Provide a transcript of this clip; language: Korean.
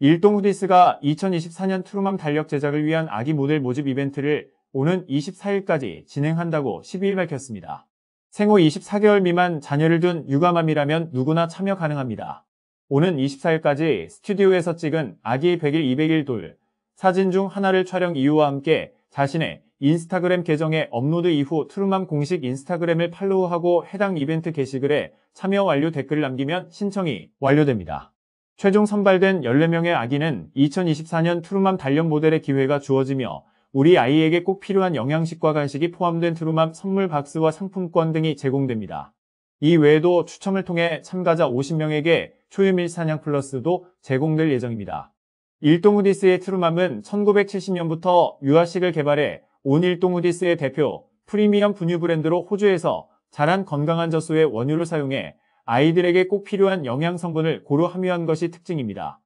일동 후디스가 2024년 트루맘 달력 제작을 위한 아기 모델 모집 이벤트를 오는 24일까지 진행한다고 12일 밝혔습니다. 생후 24개월 미만 자녀를 둔 육아맘이라면 누구나 참여 가능합니다. 오는 24일까지 스튜디오에서 찍은 아기 100일 200일 돌 사진 중 하나를 촬영 이유와 함께 자신의 인스타그램 계정에 업로드 이후 트루맘 공식 인스타그램을 팔로우하고 해당 이벤트 게시글에 참여 완료 댓글을 남기면 신청이 완료됩니다. 최종 선발된 14명의 아기는 2024년 트루맘 단련 모델의 기회가 주어지며 우리 아이에게 꼭 필요한 영양식과 간식이 포함된 트루맘 선물 박스와 상품권 등이 제공됩니다. 이 외에도 추첨을 통해 참가자 50명에게 초유밀 사냥 플러스도 제공될 예정입니다. 일동우디스의 트루맘은 1970년부터 유아식을 개발해 온 일동우디스의 대표 프리미엄 분유 브랜드로 호주에서 자란 건강한 저수의 원유를 사용해 아이들에게 꼭 필요한 영양 성분을 고루 함유한 것이 특징입니다.